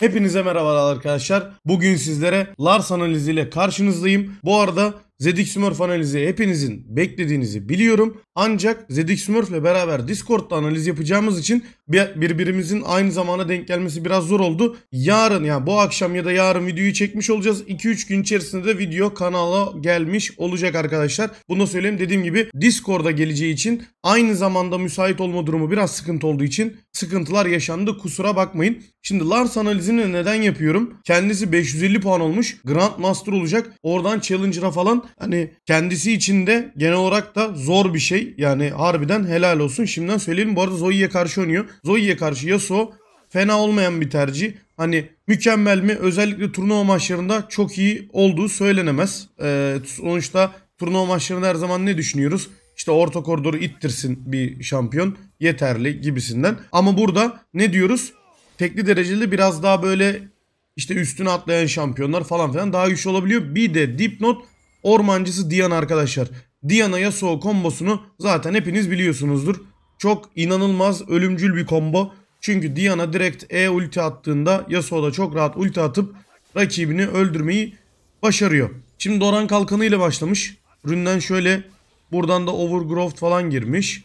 Hepinize merhabalar arkadaşlar. Bugün sizlere Lars analiziyle karşınızdayım. Bu arada ZX Smurf analizi hepinizin beklediğinizi biliyorum. Ancak ZX Smurf ile beraber Discord'da analiz yapacağımız için birbirimizin aynı zamana denk gelmesi biraz zor oldu. Yarın ya yani bu akşam ya da yarın videoyu çekmiş olacağız. 2-3 gün içerisinde de video kanala gelmiş olacak arkadaşlar. Bunu da söyleyeyim dediğim gibi Discord'a geleceği için aynı zamanda müsait olma durumu biraz sıkıntı olduğu için sıkıntılar yaşandı. Kusura bakmayın. Şimdi Lars analizini neden yapıyorum? Kendisi 550 puan olmuş. Grand Master olacak. Oradan Challenger'a falan hani kendisi için de genel olarak da zor bir şey. Yani harbiden helal olsun. Şimdiden söyleyelim. Bu arada Zoe'ye karşı oynuyor. Zoe'ye karşı Yasuo fena olmayan bir tercih. Hani mükemmel mi? Özellikle turnuva maçlarında çok iyi olduğu söylenemez. Ee, sonuçta turnuva maçlarında her zaman ne düşünüyoruz? İşte orta koridoru ittirsin bir şampiyon yeterli gibisinden. Ama burada ne diyoruz? Tekli dereceli biraz daha böyle işte üstüne atlayan şampiyonlar falan filan daha güçlü olabiliyor. Bir de dipnot Ormancısı Diana arkadaşlar. Diana Yasuo kombosunu zaten hepiniz biliyorsunuzdur. Çok inanılmaz ölümcül bir kombo. Çünkü Diana direkt E ulti attığında Yasuo da çok rahat ulti atıp rakibini öldürmeyi başarıyor. Şimdi Doran kalkanı ile başlamış. Ründen şöyle buradan da Overgrowth falan girmiş.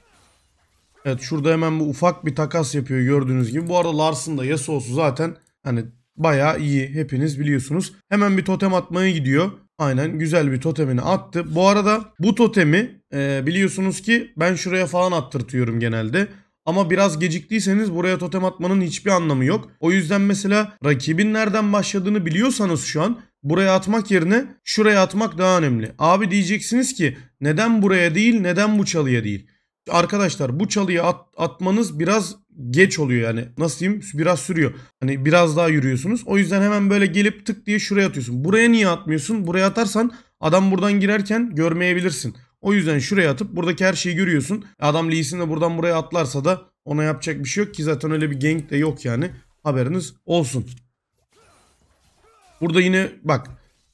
Evet şurada hemen bu ufak bir takas yapıyor gördüğünüz gibi. Bu arada Lars'ın da Yasuo'su zaten hani bayağı iyi hepiniz biliyorsunuz. Hemen bir totem atmaya gidiyor. Aynen güzel bir totemini attı. Bu arada bu totemi e, biliyorsunuz ki ben şuraya falan attırtıyorum genelde. Ama biraz geciktiyseniz buraya totem atmanın hiçbir anlamı yok. O yüzden mesela rakibin nereden başladığını biliyorsanız şu an buraya atmak yerine şuraya atmak daha önemli. Abi diyeceksiniz ki neden buraya değil neden bu çalıya değil. Arkadaşlar bu çalıya at, atmanız biraz geç oluyor yani. Nasıl diyeyim? Biraz sürüyor. Hani biraz daha yürüyorsunuz. O yüzden hemen böyle gelip tık diye şuraya atıyorsun. Buraya niye atmıyorsun? Buraya atarsan adam buradan girerken görmeyebilirsin. O yüzden şuraya atıp buradaki her şeyi görüyorsun. Adam Lee'sin de buradan buraya atlarsa da ona yapacak bir şey yok ki zaten öyle bir gank de yok yani. Haberiniz olsun. Burada yine bak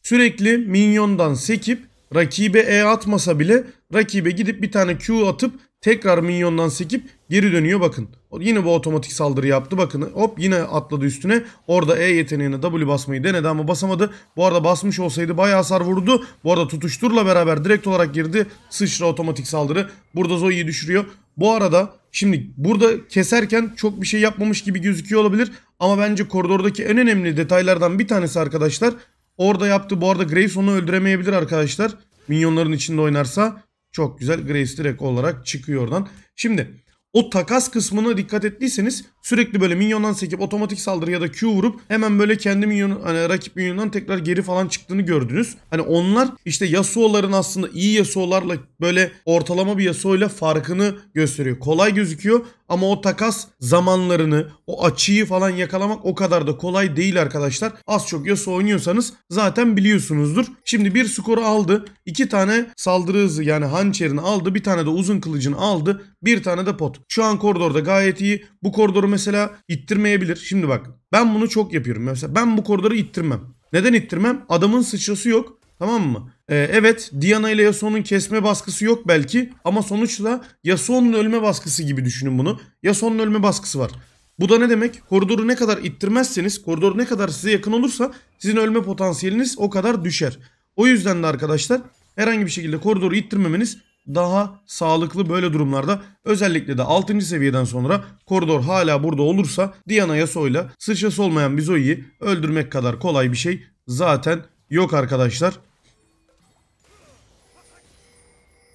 sürekli minyondan sekip rakibe E atmasa bile rakibe gidip bir tane Q atıp tekrar minyondan sekip Geri dönüyor bakın. Yine bu otomatik saldırı yaptı. Bakın hop yine atladı üstüne. Orada E yeteneğine W basmayı denedi ama basamadı. Bu arada basmış olsaydı bayağı hasar vurdu. Bu arada tutuşturla beraber direkt olarak girdi. Sıçra otomatik saldırı. Burada Zoe'yi düşürüyor. Bu arada şimdi burada keserken çok bir şey yapmamış gibi gözüküyor olabilir. Ama bence koridordaki en önemli detaylardan bir tanesi arkadaşlar. Orada yaptı. Bu arada Graves onu öldüremeyebilir arkadaşlar. Minyonların içinde oynarsa. Çok güzel Graves direkt olarak çıkıyor oradan. Şimdi... O takas kısmına dikkat ettiyseniz sürekli böyle minyondan sekip otomatik saldırı ya da Q vurup hemen böyle kendi minyon hani rakip minyondan tekrar geri falan çıktığını gördünüz. Hani onlar işte Yasuo'ların aslında iyi Yasuo'larla böyle ortalama bir ile farkını gösteriyor. Kolay gözüküyor ama o takas zamanlarını, o açıyı falan yakalamak o kadar da kolay değil arkadaşlar. Az çok yasa oynuyorsanız zaten biliyorsunuzdur. Şimdi bir skoru aldı. iki tane saldırı hızı yani hançerini aldı. Bir tane de uzun kılıcını aldı. Bir tane de pot. Şu an koridorda gayet iyi. Bu koridoru mesela ittirmeyebilir. Şimdi bak ben bunu çok yapıyorum. Mesela ben bu koridoru ittirmem. Neden ittirmem? Adamın sıçrası yok. Tamam mı? Ee, evet Diana ile Yasuo'nun kesme baskısı yok belki ama sonuçta Yasuo'nun ölme baskısı gibi düşünün bunu. Yasuo'nun ölme baskısı var. Bu da ne demek? Koridoru ne kadar ittirmezseniz, koridor ne kadar size yakın olursa sizin ölme potansiyeliniz o kadar düşer. O yüzden de arkadaşlar herhangi bir şekilde koridoru ittirmemeniz daha sağlıklı böyle durumlarda özellikle de 6. seviyeden sonra koridor hala burada olursa Diana Yasuo'yla sıçrası olmayan Bizoi'yi öldürmek kadar kolay bir şey zaten yok arkadaşlar.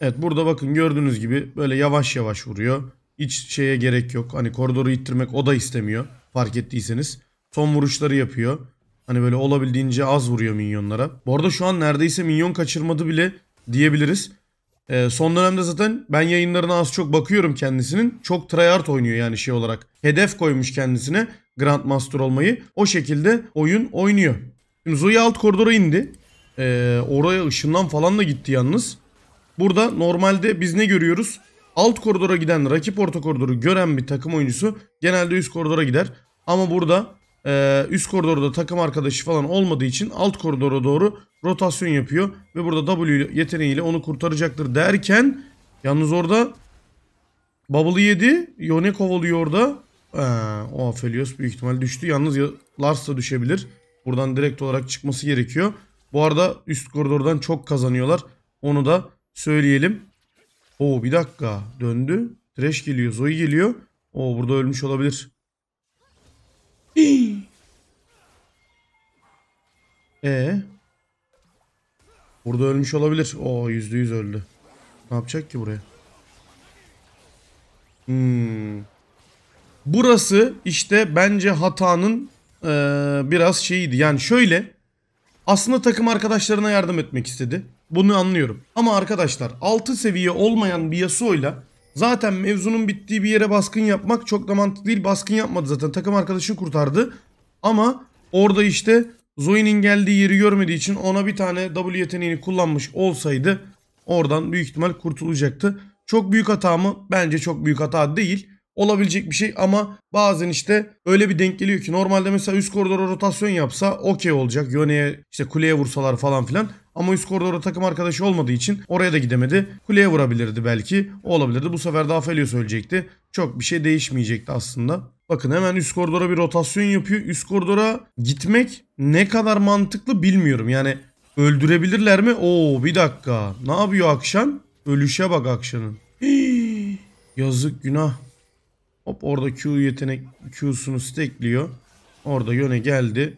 Evet burada bakın gördüğünüz gibi böyle yavaş yavaş vuruyor. Hiç şeye gerek yok. Hani koridoru ittirmek o da istemiyor. Fark ettiyseniz. Son vuruşları yapıyor. Hani böyle olabildiğince az vuruyor minyonlara. Bu arada şu an neredeyse minyon kaçırmadı bile diyebiliriz. Ee, son dönemde zaten ben yayınlarına az çok bakıyorum kendisinin. Çok tryhard oynuyor yani şey olarak. Hedef koymuş kendisine Grandmaster olmayı. O şekilde oyun oynuyor. Şimdi Zoe alt koridora indi. Ee, oraya ışından falan da gitti yalnız. Burada normalde biz ne görüyoruz? Alt koridora giden rakip orta koridoru gören bir takım oyuncusu genelde üst koridora gider. Ama burada e, üst koridorda takım arkadaşı falan olmadığı için alt koridora doğru rotasyon yapıyor. Ve burada W yeteneğiyle onu kurtaracaktır derken yalnız orada Bubble'ı yedi. Yone kovalıyor orada. Ee, o Aphelios büyük ihtimal düştü. Yalnız Lars da düşebilir. Buradan direkt olarak çıkması gerekiyor. Bu arada üst koridordan çok kazanıyorlar. Onu da söyleyelim. O bir dakika döndü. Trash geliyor Zoe geliyor. O burada ölmüş olabilir. e ee? Burada ölmüş olabilir. O yüzde yüz öldü. Ne yapacak ki buraya? Hmm. Burası işte bence hatanın ee, biraz şeyiydi. Yani şöyle aslında takım arkadaşlarına yardım etmek istedi. Bunu anlıyorum. Ama arkadaşlar 6 seviye olmayan bir Yasuo'yla zaten mevzunun bittiği bir yere baskın yapmak çok da mantıklı değil. Baskın yapmadı zaten. Takım arkadaşını kurtardı. Ama orada işte Zoe'nin geldiği yeri görmediği için ona bir tane W yeteneğini kullanmış olsaydı oradan büyük ihtimal kurtulacaktı. Çok büyük hata mı? Bence çok büyük hata değil olabilecek bir şey ama bazen işte öyle bir denk geliyor ki normalde mesela üst koridora rotasyon yapsa okey olacak. Yöne'ye işte kuleye vursalar falan filan ama üst koridora takım arkadaşı olmadığı için oraya da gidemedi. Kuleye vurabilirdi belki. O olabilirdi. Bu sefer daha Felios söyleyecekti Çok bir şey değişmeyecekti aslında. Bakın hemen üst koridora bir rotasyon yapıyor. Üst koridora gitmek ne kadar mantıklı bilmiyorum. Yani öldürebilirler mi? Oo bir dakika. Ne yapıyor akşam Ölüşe bak akşamın Yazık günah. Hop orada Q yetenek Q'sunu stekliyor. Orada yöne geldi.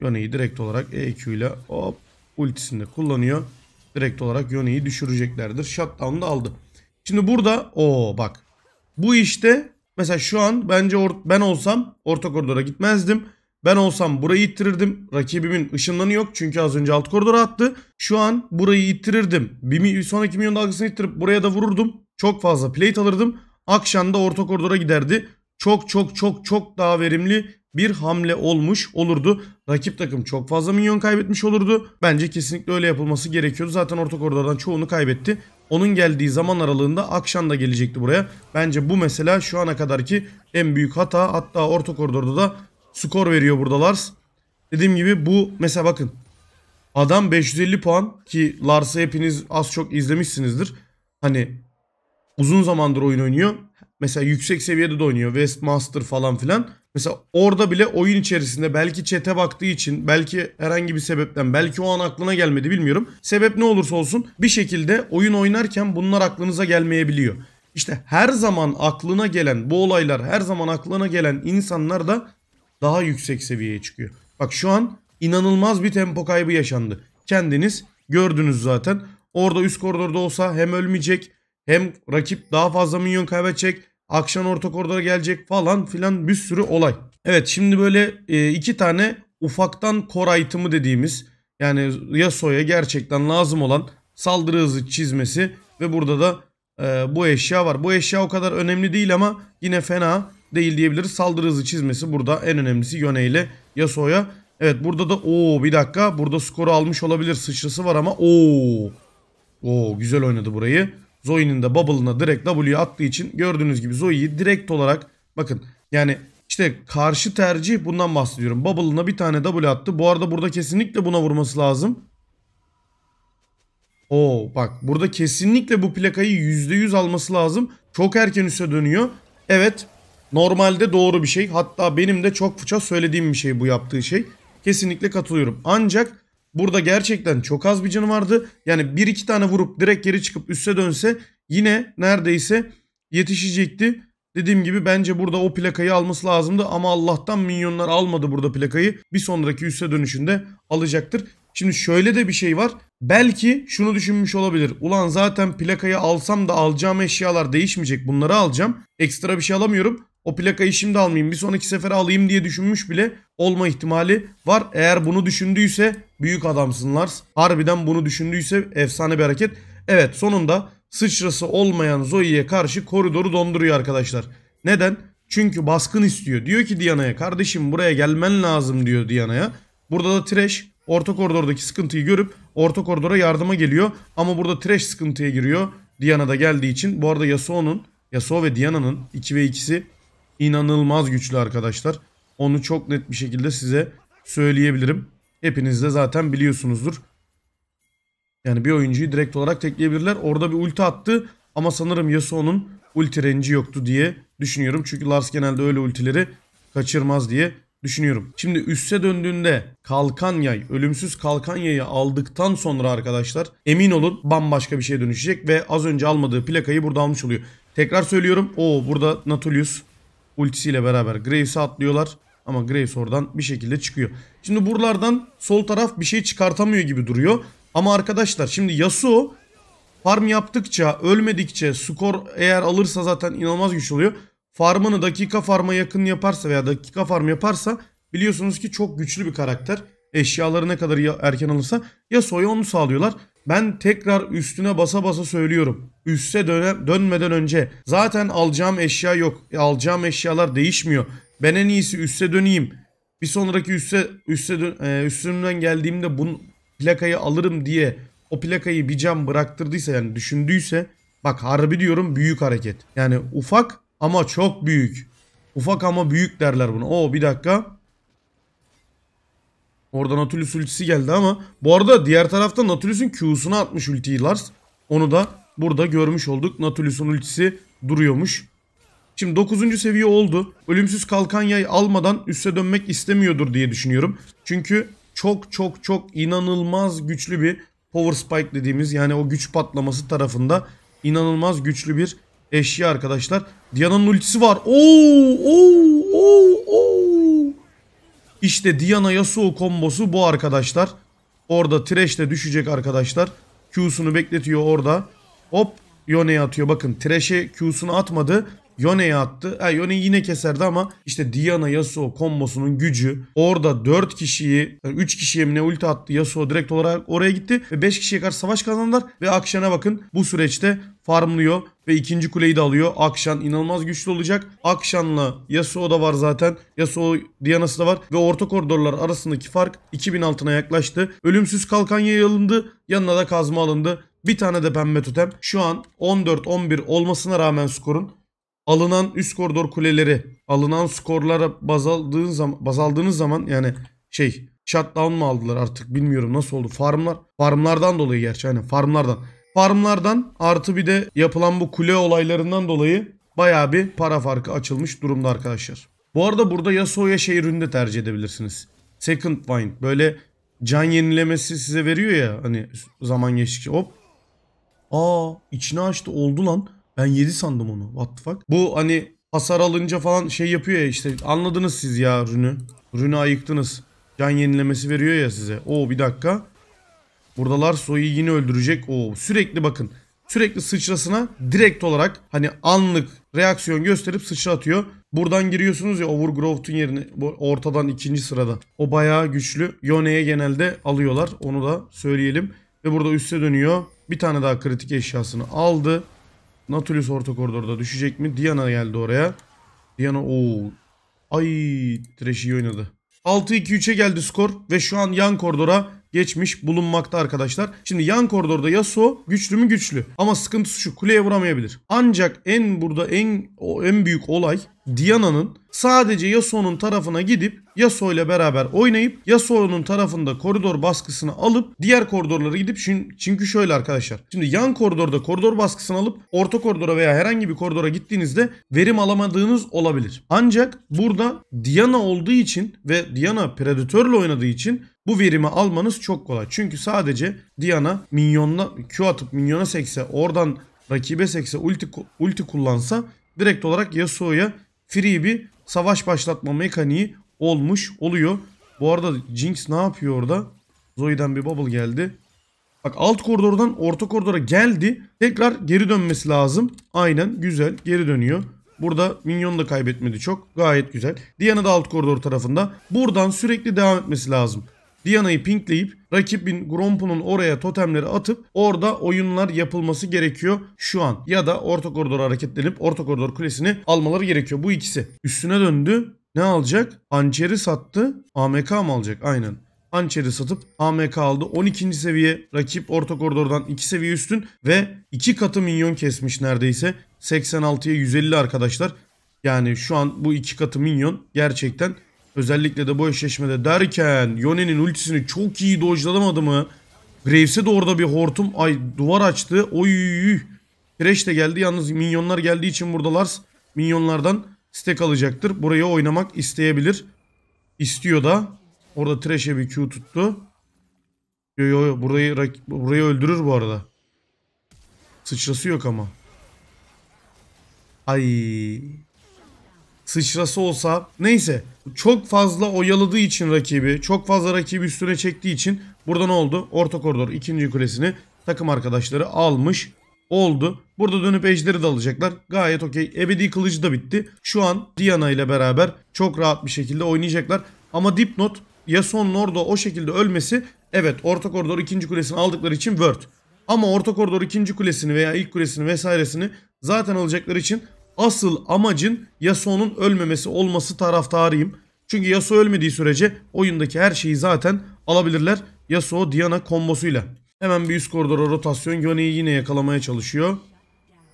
Yöneyi direkt olarak EQ ile hop ultisinde kullanıyor. Direkt olarak yöneyi düşüreceklerdir. Shutdown da aldı. Şimdi burada o bak. Bu işte mesela şu an bence or, ben olsam orta koridora gitmezdim. Ben olsam burayı ittirirdim. Rakibimin ışınlanı yok çünkü az önce alt koridora attı. Şu an burayı ittirirdim. Bir, bir sonraki milyon dalgasını ittirip buraya da vururdum. Çok fazla plate alırdım. Akşamda orta koridora giderdi. Çok çok çok çok daha verimli bir hamle olmuş olurdu. Rakip takım çok fazla minyon kaybetmiş olurdu. Bence kesinlikle öyle yapılması gerekiyordu. Zaten orta koridordan çoğunu kaybetti. Onun geldiği zaman aralığında akşam da gelecekti buraya. Bence bu mesela şu ana kadarki en büyük hata. Hatta orta koridorda da skor veriyor burada Lars. Dediğim gibi bu mesela bakın. Adam 550 puan ki Lars'ı hepiniz az çok izlemişsinizdir. Hani uzun zamandır oyun oynuyor. Mesela yüksek seviyede de oynuyor. Westmaster falan filan. Mesela orada bile oyun içerisinde belki çete baktığı için, belki herhangi bir sebepten, belki o an aklına gelmedi bilmiyorum. Sebep ne olursa olsun bir şekilde oyun oynarken bunlar aklınıza gelmeyebiliyor. İşte her zaman aklına gelen bu olaylar, her zaman aklına gelen insanlar da daha yüksek seviyeye çıkıyor. Bak şu an inanılmaz bir tempo kaybı yaşandı. Kendiniz gördünüz zaten. Orada üst koridorda olsa hem ölmeyecek hem rakip daha fazla minyon kaybedecek. Akşam orta koridora gelecek falan filan bir sürü olay. Evet şimdi böyle e, iki tane ufaktan core item'ı dediğimiz yani Yasuo'ya gerçekten lazım olan saldırı hızı çizmesi ve burada da e, bu eşya var. Bu eşya o kadar önemli değil ama yine fena değil diyebiliriz. Saldırı hızı çizmesi burada en önemlisi Yone ile Yasuo'ya. Evet burada da o bir dakika burada skoru almış olabilir sıçrası var ama o o güzel oynadı burayı. Zoe'nin de bubble'ına direkt W'ye attığı için gördüğünüz gibi Zoe'yi direkt olarak bakın yani işte karşı tercih bundan bahsediyorum. Bubble'ına bir tane W attı. Bu arada burada kesinlikle buna vurması lazım. Oo bak burada kesinlikle bu plakayı %100 alması lazım. Çok erken üste dönüyor. Evet normalde doğru bir şey. Hatta benim de çok fıça söylediğim bir şey bu yaptığı şey. Kesinlikle katılıyorum. Ancak Burada gerçekten çok az bir canı vardı. Yani bir iki tane vurup direkt geri çıkıp üste dönse yine neredeyse yetişecekti. Dediğim gibi bence burada o plakayı alması lazımdı ama Allah'tan minyonlar almadı burada plakayı. Bir sonraki üste dönüşünde alacaktır. Şimdi şöyle de bir şey var. Belki şunu düşünmüş olabilir. Ulan zaten plakayı alsam da alacağım eşyalar değişmeyecek. Bunları alacağım. Ekstra bir şey alamıyorum. O plakayı şimdi almayayım. Bir sonraki sefere alayım diye düşünmüş bile olma ihtimali var. Eğer bunu düşündüyse Büyük adamsın Lars. Harbiden bunu düşündüyse efsane bir hareket. Evet sonunda sıçrası olmayan Zoe'ye karşı koridoru donduruyor arkadaşlar. Neden? Çünkü baskın istiyor. Diyor ki Diana'ya kardeşim buraya gelmen lazım diyor Diana'ya. Burada da Trash orta koridordaki sıkıntıyı görüp orta koridora yardıma geliyor. Ama burada Trash sıkıntıya giriyor. Diana da geldiği için. Bu arada Yasuo'nun Yasuo ve Diana'nın 2 ve 2'si inanılmaz güçlü arkadaşlar. Onu çok net bir şekilde size söyleyebilirim. Hepiniz de zaten biliyorsunuzdur. Yani bir oyuncuyu direkt olarak tekleyebilirler. Orada bir ulti attı ama sanırım Yasuo'nun ulti renci yoktu diye düşünüyorum. Çünkü Lars genelde öyle ultileri kaçırmaz diye düşünüyorum. Şimdi üste döndüğünde kalkan yay, ölümsüz kalkan yayı aldıktan sonra arkadaşlar emin olun bambaşka bir şeye dönüşecek ve az önce almadığı plakayı burada almış oluyor. Tekrar söylüyorum. o burada Natulius ultisiyle beraber Graves'e atlıyorlar. Ama Graves oradan bir şekilde çıkıyor. Şimdi buralardan sol taraf bir şey çıkartamıyor gibi duruyor. Ama arkadaşlar şimdi Yasuo farm yaptıkça, ölmedikçe, skor eğer alırsa zaten inanılmaz güç oluyor. Farmını dakika farma yakın yaparsa veya dakika farm yaparsa biliyorsunuz ki çok güçlü bir karakter. Eşyaları ne kadar erken alırsa Yasuo'ya onu sağlıyorlar. Ben tekrar üstüne basa basa söylüyorum. Üste döne, dönmeden önce zaten alacağım eşya yok. E, alacağım eşyalar değişmiyor. Ben en iyisi üste döneyim. Bir sonraki üste, üste dön, e, üstümden geldiğimde bu plakayı alırım diye o plakayı bir cam bıraktırdıysa yani düşündüyse bak harbi diyorum büyük hareket. Yani ufak ama çok büyük. Ufak ama büyük derler bunu. Oo bir dakika. Orada Nautilus ultisi geldi ama bu arada diğer tarafta Nautilus'un Q'suna atmış ultiyi Lars. Onu da burada görmüş olduk. Nautilus'un ultisi duruyormuş. Şimdi 9. seviye oldu. Ölümsüz kalkan yay almadan üste dönmek istemiyordur diye düşünüyorum. Çünkü çok çok çok inanılmaz güçlü bir power spike dediğimiz yani o güç patlaması tarafında inanılmaz güçlü bir eşya arkadaşlar. Diana'nın ultisi var. Oo, oo, oo, oo. İşte Diana Yasuo kombosu bu arkadaşlar. Orada Thresh de düşecek arkadaşlar. Q'sunu bekletiyor orada. Hop Yone'ye atıyor. Bakın Thresh'e Q'sunu atmadı. Yone'ye attı. Ha, Yone yine keserdi ama işte Diana Yasuo kombosunun gücü orada 4 kişiyi 3 kişiye ne ulti attı Yasuo direkt olarak oraya gitti ve 5 kişiye karşı savaş kazandılar ve Akşan'a bakın bu süreçte farmlıyor ve ikinci kuleyi de alıyor. Akşan inanılmaz güçlü olacak. Akşan'la Yasuo da var zaten. Yasuo Diana'sı da var. Ve orta koridorlar arasındaki fark 2000 altına yaklaştı. Ölümsüz kalkan yayılındı. Yanına da kazma alındı. Bir tane de pembe tutem Şu an 14-11 olmasına rağmen skorun alınan üst koridor kuleleri, alınan skorlara baz aldığınız zaman, baz aldığınız zaman yani şey shutdown mı aldılar artık bilmiyorum nasıl oldu. Farmlar, farmlardan dolayı gerçi hani farmlardan. Farmlardan artı bir de yapılan bu kule olaylarından dolayı baya bir para farkı açılmış durumda arkadaşlar. Bu arada burada Yasuo'ya şey ürünü de tercih edebilirsiniz. Second Wind böyle can yenilemesi size veriyor ya hani zaman geçtikçe hop. Aa içini açtı oldu lan. Ben 7 sandım onu. What the fuck? Bu hani hasar alınca falan şey yapıyor ya işte. Anladınız siz ya rünü. Rünü ayıktınız. Can yenilemesi veriyor ya size. Oo bir dakika. Buradalar soyu yine öldürecek. Oo sürekli bakın. Sürekli sıçrasına direkt olarak hani anlık reaksiyon gösterip sıçra atıyor. Buradan giriyorsunuz ya Overgrowth'un yerini ortadan ikinci sırada. O bayağı güçlü. Yone'ye genelde alıyorlar. Onu da söyleyelim. Ve burada üste dönüyor. Bir tane daha kritik eşyasını aldı. Nautilus orta koridorda düşecek mi? Diana geldi oraya. Diana o Ay treşi oynadı. 6-2-3'e geldi skor ve şu an yan koridora geçmiş bulunmakta arkadaşlar. Şimdi yan koridorda Yasuo güçlü mü güçlü ama sıkıntısı şu kuleye vuramayabilir. Ancak en burada en en büyük olay Diana'nın sadece Yasuo'nun tarafına gidip Yasuo ile beraber oynayıp Yasuo'nun tarafında koridor baskısını alıp diğer koridorlara gidip çünkü şöyle arkadaşlar. Şimdi yan koridorda koridor baskısını alıp orta koridora veya herhangi bir koridora gittiğinizde verim alamadığınız olabilir. Ancak burada Diana olduğu için ve Diana Predator'la oynadığı için bu verimi almanız çok kolay. Çünkü sadece Diana minyonla Q atıp minyona sekse oradan rakibe sekse ulti, ulti kullansa direkt olarak Yasuo'ya free bir savaş başlatma mekaniği olmuş oluyor. Bu arada Jinx ne yapıyor orada? Zoe'den bir bubble geldi. Bak alt koridordan orta koridora geldi. Tekrar geri dönmesi lazım. Aynen güzel geri dönüyor. Burada minyonu da kaybetmedi çok. Gayet güzel. Diana da alt koridor tarafında. Buradan sürekli devam etmesi lazım. Diana'yı pinkleyip rakibin Grompu'nun oraya totemleri atıp orada oyunlar yapılması gerekiyor şu an. Ya da orta koridora hareketlenip orta koridor kulesini almaları gerekiyor. Bu ikisi. Üstüne döndü. Ne alacak? Hançeri sattı. AMK mı alacak? Aynen. Hançeri satıp AMK aldı. 12. seviye rakip orta koridordan 2 seviye üstün ve 2 katı minyon kesmiş neredeyse. 86'ya 150 arkadaşlar. Yani şu an bu 2 katı minyon gerçekten Özellikle de bu eşleşmede derken Yone'nin ultisini çok iyi dojladım mı? Graves'e de orada bir hortum ay duvar açtı. Oy. Thresh de geldi. Yalnız minyonlar geldiği için burada Lars minyonlardan stek alacaktır. Buraya oynamak isteyebilir. İstiyor da. Orada Thresh'e bir Q tuttu. yo yo burayı, burayı öldürür bu arada. Sıçrası yok ama. Ay sıçrası olsa neyse çok fazla oyaladığı için rakibi çok fazla rakibi üstüne çektiği için burada ne oldu? Orta koridor ikinci kulesini takım arkadaşları almış oldu. Burada dönüp ejderi de alacaklar. Gayet okey. Ebedi kılıcı da bitti. Şu an Diana ile beraber çok rahat bir şekilde oynayacaklar. Ama dipnot Yasuo'nun orada o şekilde ölmesi evet orta koridor ikinci kulesini aldıkları için Word. Ama orta koridor ikinci kulesini veya ilk kulesini vesairesini zaten alacakları için asıl amacın Yasuo'nun ölmemesi olması taraftarıyım. Çünkü Yasuo ölmediği sürece oyundaki her şeyi zaten alabilirler. Yasuo Diana kombosuyla. Hemen bir üst koridora rotasyon. Yone'yi yine yakalamaya çalışıyor.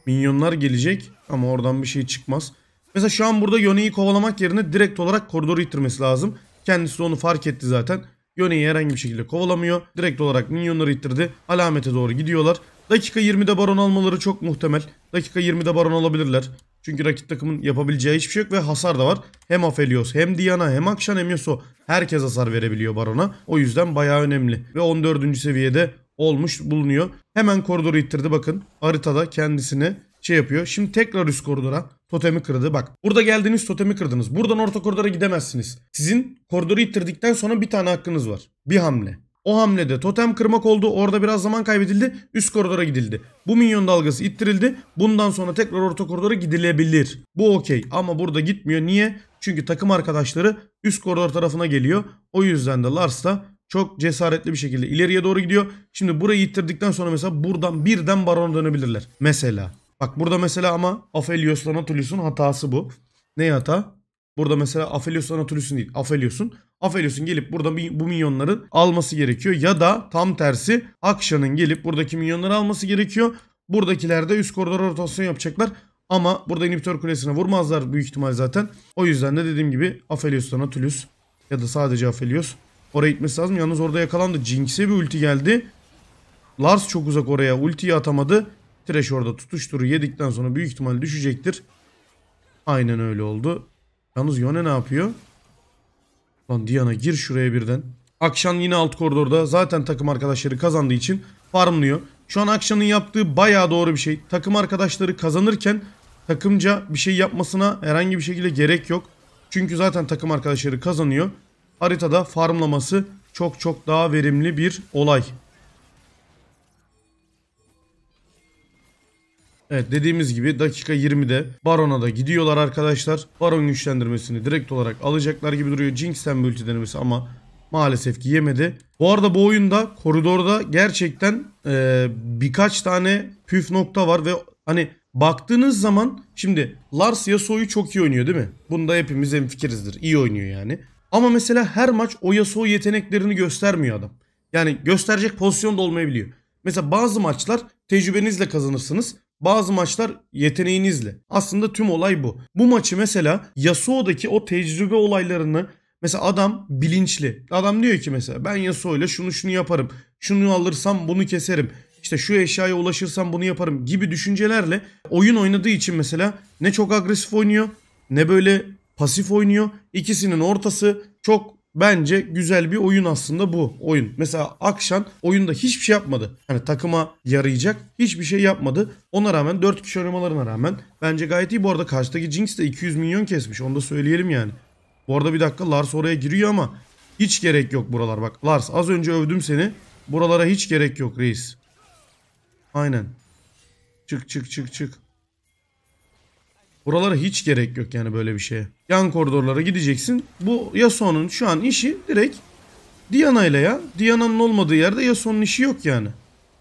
Minyonlar gelecek ama oradan bir şey çıkmaz. Mesela şu an burada Yone'yi kovalamak yerine direkt olarak koridoru ittirmesi lazım. Kendisi onu fark etti zaten. Yone'yi herhangi bir şekilde kovalamıyor. Direkt olarak minyonları ittirdi. Alamete doğru gidiyorlar. Dakika 20'de baron almaları çok muhtemel. Dakika 20'de baron alabilirler. Çünkü rakip takımın yapabileceği hiçbir şey yok ve hasar da var. Hem Aphelios hem Diana hem Akşan hem Yasuo herkes hasar verebiliyor Baron'a. O yüzden bayağı önemli. Ve 14. seviyede olmuş bulunuyor. Hemen koridoru ittirdi bakın. Haritada kendisini şey yapıyor. Şimdi tekrar üst koridora totemi kırdı. Bak burada geldiğiniz totemi kırdınız. Buradan orta koridora gidemezsiniz. Sizin koridoru ittirdikten sonra bir tane hakkınız var. Bir hamle. O hamlede totem kırmak oldu. Orada biraz zaman kaybedildi. Üst koridora gidildi. Bu minyon dalgası ittirildi. Bundan sonra tekrar orta koridora gidilebilir. Bu okey ama burada gitmiyor. Niye? Çünkü takım arkadaşları üst koridor tarafına geliyor. O yüzden de Lars da çok cesaretli bir şekilde ileriye doğru gidiyor. Şimdi burayı ittirdikten sonra mesela buradan birden barona dönebilirler. Mesela. Bak burada mesela ama Aphelios'la Natulius'un hatası bu. Ne hata? Burada mesela Aphelios'la Natulius'un değil. Aphelios'un affediyorsun gelip burada bu minyonların alması gerekiyor. Ya da tam tersi Akşa'nın gelip buradaki minyonları alması gerekiyor. Buradakiler de üst koridora rotasyon yapacaklar. Ama burada inhibitor kulesine vurmazlar büyük ihtimal zaten. O yüzden de dediğim gibi Aphelios'tan Atulius ya da sadece Aphelios oraya gitmesi lazım. Yalnız orada yakalandı. Jinx'e bir ulti geldi. Lars çok uzak oraya ultiyi atamadı. Thresh orada tutuşturu yedikten sonra büyük ihtimal düşecektir. Aynen öyle oldu. Yalnız Yone ne yapıyor? Lan Diana gir şuraya birden. Akşan yine alt koridorda. Zaten takım arkadaşları kazandığı için farmlıyor. Şu an Akşan'ın yaptığı baya doğru bir şey. Takım arkadaşları kazanırken takımca bir şey yapmasına herhangi bir şekilde gerek yok. Çünkü zaten takım arkadaşları kazanıyor. Haritada farmlaması çok çok daha verimli bir olay. Evet dediğimiz gibi dakika 20'de Baron'a da gidiyorlar arkadaşlar. Baron güçlendirmesini direkt olarak alacaklar gibi duruyor. Jinx'ten bir denemesi ama maalesef ki yemedi. Bu arada bu oyunda koridorda gerçekten e, birkaç tane püf nokta var ve hani baktığınız zaman şimdi Lars Yasuo'yu çok iyi oynuyor değil mi? Bunda hepimiz hemfikirizdir. İyi oynuyor yani. Ama mesela her maç o Yasuo yeteneklerini göstermiyor adam. Yani gösterecek pozisyonda olmayabiliyor. Mesela bazı maçlar tecrübenizle kazanırsınız. Bazı maçlar yeteneğinizle. Aslında tüm olay bu. Bu maçı mesela Yasuo'daki o tecrübe olaylarını Mesela adam bilinçli. Adam diyor ki mesela ben Yasuo ile şunu şunu yaparım. Şunu alırsam bunu keserim. İşte şu eşyaya ulaşırsam bunu yaparım gibi düşüncelerle oyun oynadığı için mesela ne çok agresif oynuyor ne böyle pasif oynuyor. İkisinin ortası çok Bence güzel bir oyun aslında bu oyun. Mesela Akşan oyunda hiçbir şey yapmadı. Hani takıma yarayacak hiçbir şey yapmadı. Ona rağmen 4 kişi oynamalarına rağmen bence gayet iyi. Bu arada karşıdaki Jinx de 200 milyon kesmiş. Onu da söyleyelim yani. Bu arada bir dakika Lars oraya giriyor ama hiç gerek yok buralar. Bak Lars az önce övdüm seni. Buralara hiç gerek yok reis. Aynen. Çık çık çık çık. Buralara hiç gerek yok yani böyle bir şeye. Yan koridorlara gideceksin. Bu Yasuo'nun şu an işi direkt Diana ile ya. Diana'nın olmadığı yerde Yasuo'nun işi yok yani.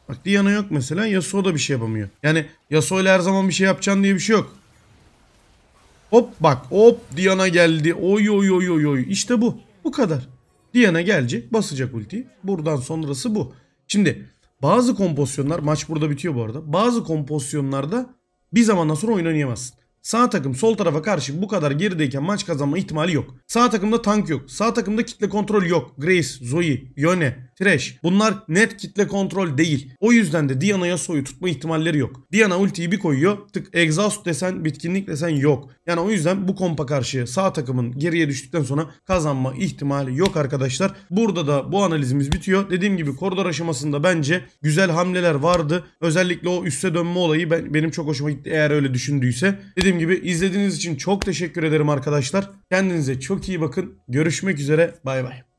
Bak Diana yok mesela Yasuo da bir şey yapamıyor. Yani Yasuo ile her zaman bir şey yapacaksın diye bir şey yok. Hop bak hop Diana geldi. Oy oy oy oy oy. İşte bu. Bu kadar. Diana gelecek basacak ultiyi. Buradan sonrası bu. Şimdi bazı kompozisyonlar maç burada bitiyor bu arada. Bazı kompozisyonlarda bir zamandan sonra oyun oynayamazsın. Sağ takım sol tarafa karşı bu kadar gerideyken maç kazanma ihtimali yok. Sağ takımda tank yok. Sağ takımda kitle kontrol yok. Grace, Zoe, Yone, Trash. Bunlar net kitle kontrol değil. O yüzden de Diana'ya soyu tutma ihtimalleri yok. Diana ultiyi bir koyuyor. Tık exhaust desen, bitkinlik desen yok. Yani o yüzden bu kompa karşı sağ takımın geriye düştükten sonra kazanma ihtimali yok arkadaşlar. Burada da bu analizimiz bitiyor. Dediğim gibi koridor aşamasında bence güzel hamleler vardı. Özellikle o üste dönme olayı ben, benim çok hoşuma gitti eğer öyle düşündüyse. Dediğim gibi izlediğiniz için çok teşekkür ederim arkadaşlar. Kendinize çok iyi bakın. Görüşmek üzere. Bay bay.